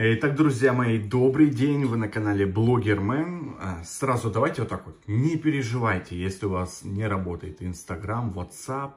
Итак, друзья мои, добрый день, вы на канале Блогермен. А, сразу давайте вот так вот, не переживайте, если у вас не работает Инстаграм, Ватсап,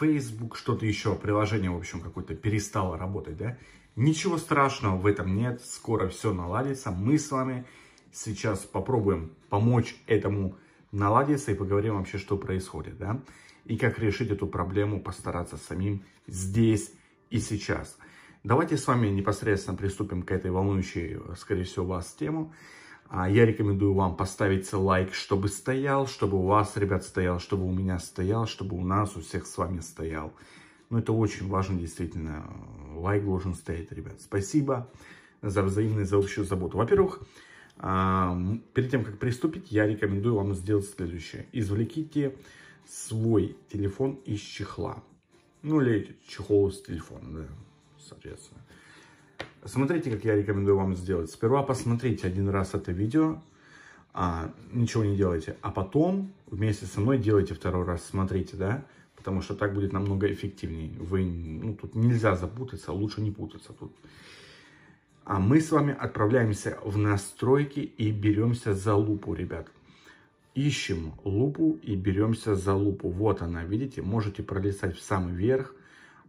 Facebook, а, что-то еще, приложение, в общем, какое-то перестало работать, да? Ничего страшного в этом нет, скоро все наладится. Мы с вами сейчас попробуем помочь этому наладиться и поговорим вообще, что происходит, да? И как решить эту проблему, постараться самим здесь и Сейчас. Давайте с вами непосредственно приступим к этой волнующей, скорее всего, вас тему. А, я рекомендую вам поставить лайк, чтобы стоял, чтобы у вас, ребят, стоял, чтобы у меня стоял, чтобы у нас, у всех с вами стоял. Ну, это очень важно, действительно. Лайк должен стоять, ребят. Спасибо за взаимную, за общую заботу. Во-первых, а, перед тем, как приступить, я рекомендую вам сделать следующее. Извлеките свой телефон из чехла. Ну или чехол с телефона, да соответственно. Смотрите, как я рекомендую вам сделать. Сперва посмотрите один раз это видео, а, ничего не делайте, а потом вместе со мной делайте второй раз, смотрите, да, потому что так будет намного эффективнее. Вы, ну, тут нельзя запутаться, а лучше не путаться тут. А мы с вами отправляемся в настройки и беремся за лупу, ребят. Ищем лупу и беремся за лупу. Вот она, видите, можете пролистать в самый верх,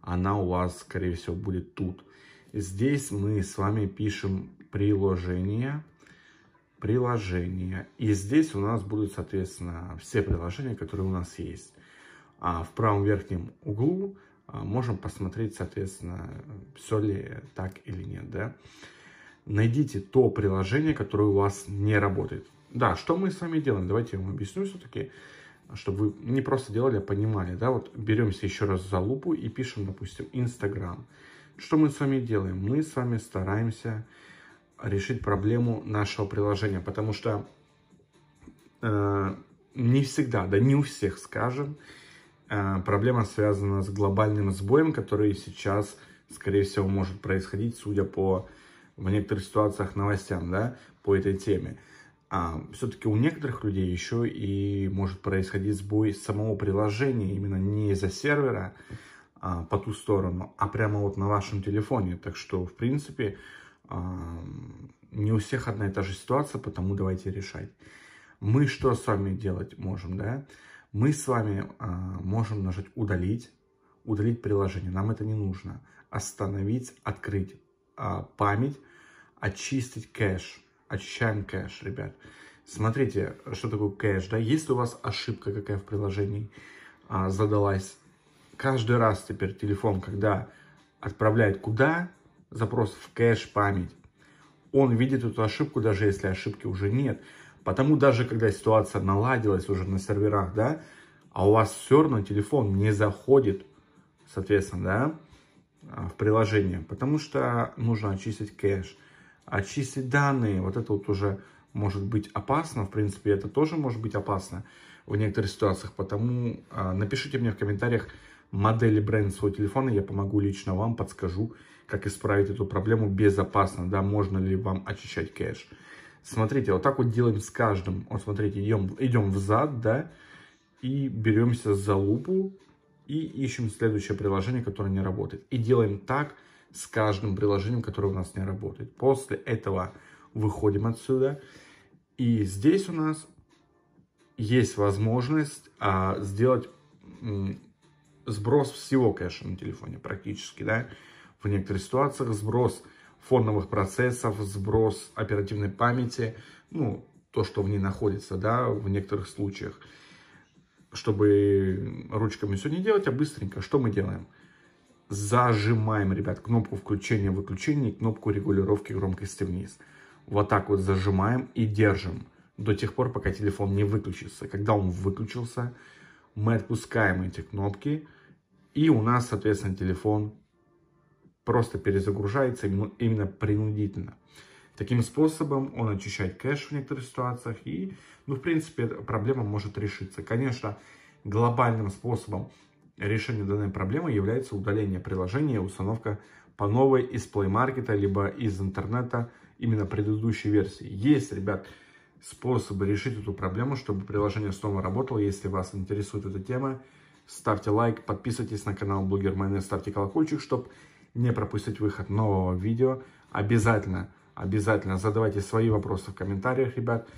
она у вас, скорее всего, будет тут. Здесь мы с вами пишем приложение, приложение. И здесь у нас будут, соответственно, все приложения, которые у нас есть. А в правом верхнем углу а, можем посмотреть, соответственно, все ли так или нет, да. Найдите то приложение, которое у вас не работает. Да, что мы с вами делаем? Давайте я вам объясню все-таки чтобы вы не просто делали, а понимали, да, вот беремся еще раз за лупу и пишем, допустим, Инстаграм. Что мы с вами делаем? Мы с вами стараемся решить проблему нашего приложения, потому что э, не всегда, да не у всех, скажем, э, проблема связана с глобальным сбоем, который сейчас, скорее всего, может происходить, судя по в некоторых ситуациях новостям, да, по этой теме а, все-таки у некоторых людей еще и может происходить сбой самого приложения, именно не из-за сервера а, по ту сторону, а прямо вот на вашем телефоне. Так что, в принципе, а, не у всех одна и та же ситуация, потому давайте решать. Мы что с вами делать можем, да? Мы с вами а, можем нажать «Удалить», удалить приложение, нам это не нужно. Остановить, открыть а, память, очистить кэш – очищаем кэш, ребят. Смотрите, что такое кэш, да, если у вас ошибка какая в приложении а, задалась, каждый раз теперь телефон, когда отправляет куда, запрос в кэш память, он видит эту ошибку, даже если ошибки уже нет. Потому даже когда ситуация наладилась уже на серверах, да, а у вас все равно телефон не заходит, соответственно, да, а, в приложение, потому что нужно очистить кэш. Очистить данные, вот это вот уже может быть опасно, в принципе, это тоже может быть опасно в некоторых ситуациях, потому э, напишите мне в комментариях модель и бренд своего телефона, я помогу лично вам, подскажу, как исправить эту проблему безопасно, да, можно ли вам очищать кэш. Смотрите, вот так вот делаем с каждым, вот смотрите, идем, идем взад, да, и беремся за лупу и ищем следующее приложение, которое не работает. И делаем так, с каждым приложением, которое у нас не работает. После этого выходим отсюда. И здесь у нас есть возможность а, сделать сброс всего кэша на телефоне практически, да. В некоторых ситуациях сброс фоновых процессов, сброс оперативной памяти, ну, то, что в ней находится, да, в некоторых случаях. Чтобы ручками все не делать, а быстренько, что мы делаем? зажимаем, ребят, кнопку включения-выключения и кнопку регулировки громкости вниз. Вот так вот зажимаем и держим до тех пор, пока телефон не выключится. Когда он выключился, мы отпускаем эти кнопки, и у нас, соответственно, телефон просто перезагружается именно принудительно. Таким способом он очищает кэш в некоторых ситуациях, и, ну, в принципе, проблема может решиться. Конечно, глобальным способом решением данной проблемы является удаление приложения установка по новой из Play Market, либо из интернета именно предыдущей версии. Есть, ребят, способы решить эту проблему, чтобы приложение снова работало. Если вас интересует эта тема, ставьте лайк, подписывайтесь на канал Блогер Майонез, ставьте колокольчик, чтобы не пропустить выход нового видео. Обязательно, обязательно задавайте свои вопросы в комментариях, ребят.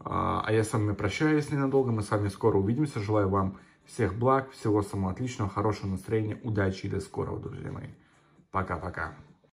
А, а я с вами прощаюсь ненадолго, мы с вами скоро увидимся. Желаю вам всех благ, всего самого отличного, хорошего настроения, удачи и до скорого, друзья мои. Пока-пока.